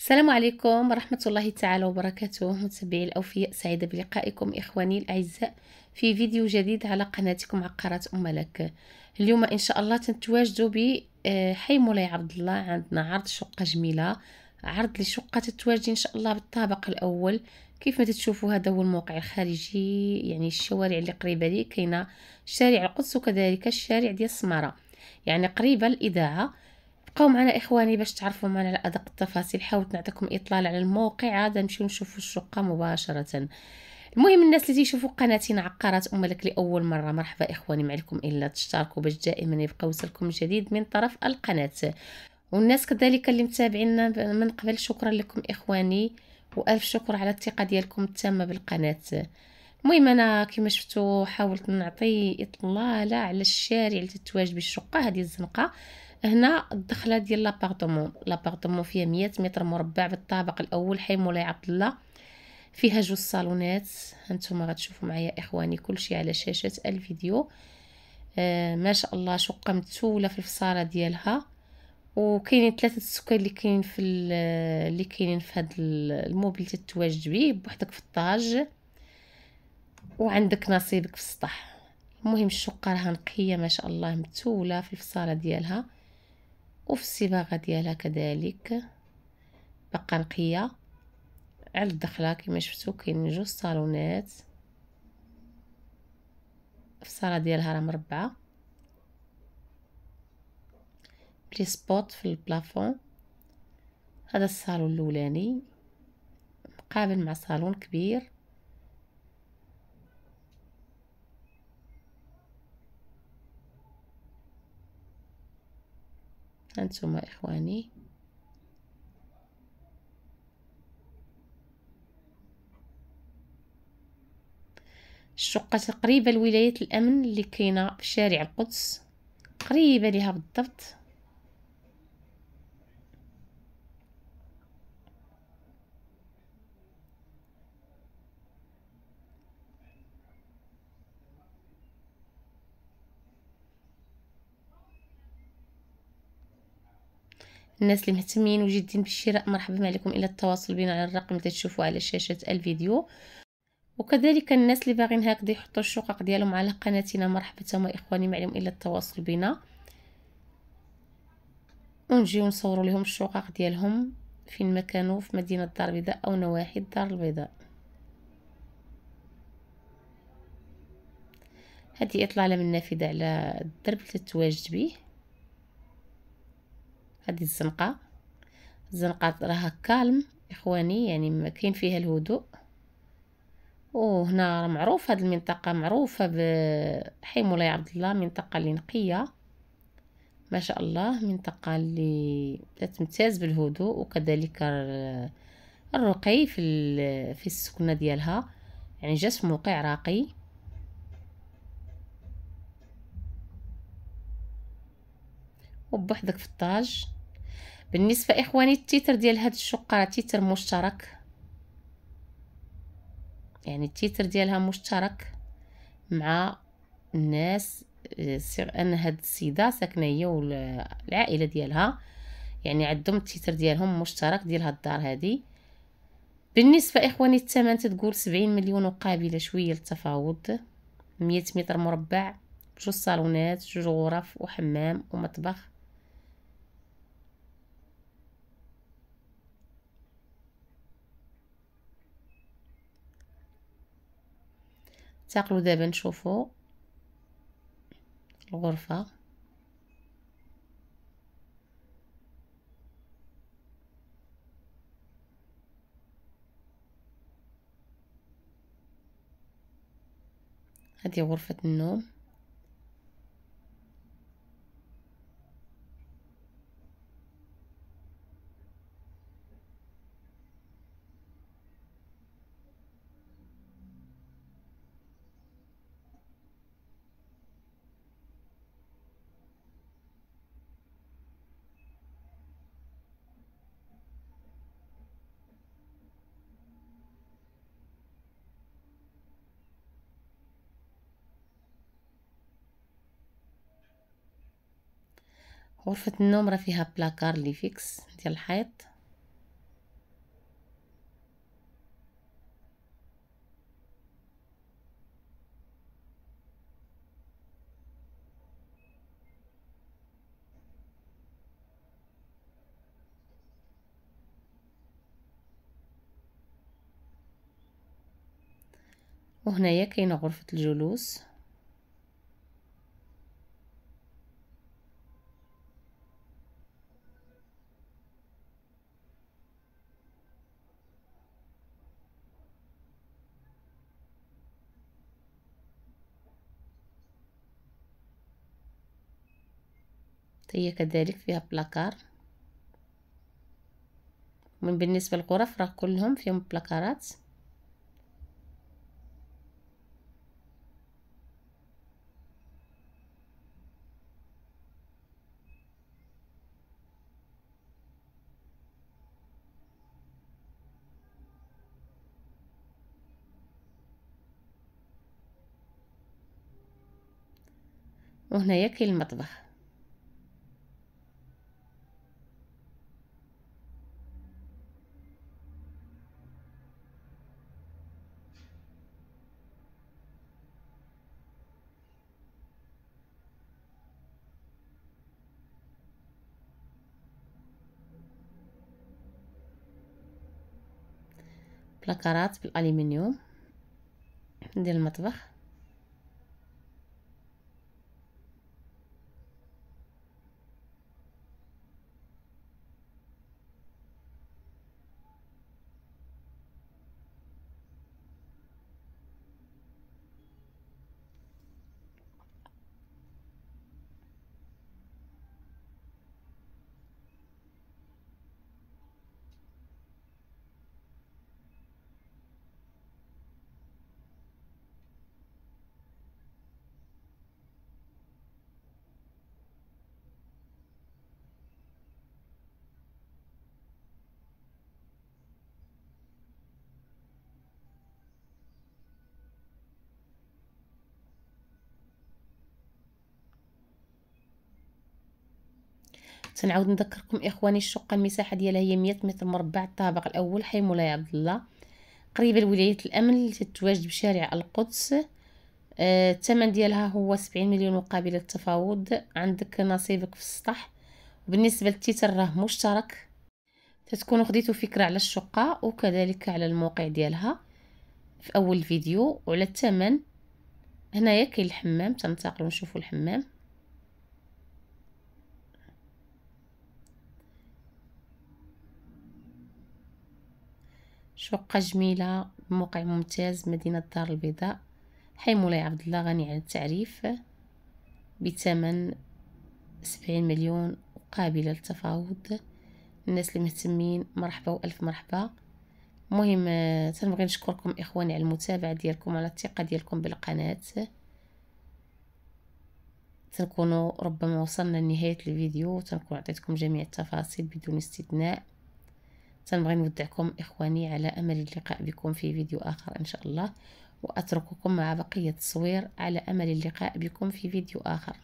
السلام عليكم ورحمة الله تعالى وبركاته متابعي الأوفياء سعيدة بلقائكم إخواني الأعزاء في فيديو جديد على قناتكم عقارات أم ملك اليوم إن شاء الله تتواجدوا بحي آه، مولاي عبد الله عندنا عرض شقة جميلة عرض لشقة تتواجد إن شاء الله بالطابق الأول كيف ما تتشوفوا هذا هو الموقع الخارجي يعني الشوارع اللي قريبة لي كاينة شارع القدس وكذلك الشارع ديال السمارة يعني قريبة الإذاعة بقاو معنا اخواني باش تعرفوا معنا على ادق التفاصيل حاولت نعطيكم اطلال على الموقع عاد نمشيو نشوفوا الشقه مباشره المهم الناس اللي تيشوفوا قناتي عقارات ام ملك لاول مره مرحبا اخواني معكم الا تشتركوا باش دائما يبقى وصلكم الجديد من طرف القناه والناس كذلك اللي متابعينا من قبل شكرا لكم اخواني والف شكر على الثقه ديالكم التامه بالقناه المهم انا كما شفتوا حاولت نعطي اطلاله على الشارع اللي تتواجد بالشقه هذه الزنقه هنا الدخله ديال لابارطمون لابارطمون فيها 100 متر مربع بالطابق الاول حي مولاي عبد الله فيها جوج صالونات هانتوما غتشوفوا معايا اخواني كلشي على شاشه الفيديو آه ما شاء الله شقه متسوله في الفصاله ديالها وكاينين ثلاثه السكان اللي كاينين في اللي كاينين في هذا الموبيل تتواجد به بوحدك في الطاج وعندك نصيبك في السطح المهم الشقه راها نقيه ما شاء الله متوله في الفصاله ديالها وفي الصباغه ديالها كذلك بقى نقيه على الدخله كما شفتو كاين جوج صالونات في الصاله ديالها راه مربعه بلي سبوت في البلافون هذا الصالون الاولاني مقابل مع صالون كبير هانتوما إخواني الشقة قريبة لولاية الأمن اللي كاينة في شارع القدس قريبة ليها بالضبط الناس اللي مهتمين وجدين بالشراء مرحبا عليكم الى التواصل بنا على الرقم اللي تشوفوا على شاشه الفيديو وكذلك الناس اللي باغيين هكذا يحطوا الشقق ديالهم على قناتنا مرحبا تما اخواني معلم الى التواصل بنا ونجيو نصوروا لهم الشقق ديالهم فين ما كانوا في مدينه الدار البيضاء او نواحي الدار البيضاء هذه اطلاله من النافذه على الدرب اللي تتواجد به هذه الزنقه الزنقه راها كالم اخواني يعني ما كاين فيها الهدوء وهنا معروف هذه المنطقه معروفه بحي مولاي عبد الله منطقه اللي نقيه ما شاء الله منطقه اللي تمتاز بالهدوء وكذلك الرقي في في السكنه ديالها يعني جات موقع راقي وبوحدك في الطاج بالنسبه اخواني التيتر ديال هاد الشقه راه تيتر مشترك يعني التيتر ديالها مشترك مع الناس سير ان هاد السيده ساكنه هي والعائله ديالها يعني عندهم التيتر ديالهم مشترك ديال هاد الدار هادي بالنسبه اخواني الثمن تتقول سبعين مليون وقابله شويه للتفاوض مية متر مربع جوج صالونات جوج غرف وحمام ومطبخ تاقلو دابا نشوفو الغرفة هذه غرفة النوم غرفة النوم راه فيها بلاكار لي فيكس ديال الحيط وهنايا كاينه غرفه الجلوس هي كذلك فيها بلاكار من بالنسبة للغرف راه كلهم فيهم بلاكارات وهنايا كاين المطبخ بلاكارات بالالومنيوم ديال المطبخ تنعاود نذكركم اخواني الشقه المساحه ديالها هي 100 متر مربع الطابق الاول حي مولاي عبد الله قريبه لولايه الامن اللي تتواجد بشارع القدس آه الثمن ديالها هو 70 مليون مقابل التفاوض عندك نصيبك في السطح وبالنسبه للتيتر راه مشترك تتكونوا خديتوا فكره على الشقه وكذلك على الموقع ديالها في اول فيديو وعلى الثمن هنايا كاين الحمام تنتقلوا نشوفوا الحمام شقة جميلة موقع ممتاز مدينة الدار البيضاء حي مولاي عبد الله غني عن التعريف بثمن سبعين مليون قابلة للتفاوض الناس اللي مهتمين مرحبا والف مرحبا مهم آه، تنبغي نشكركم اخواني على المتابعه ديالكم على الثقه ديالكم بالقناه تنكونوا ربما وصلنا لنهايه الفيديو تنكون عطيتكم جميع التفاصيل بدون استثناء تنبغي نودعكم إخواني على أمل اللقاء بكم في فيديو آخر إن شاء الله وأترككم مع بقية التصوير على أمل اللقاء بكم في فيديو آخر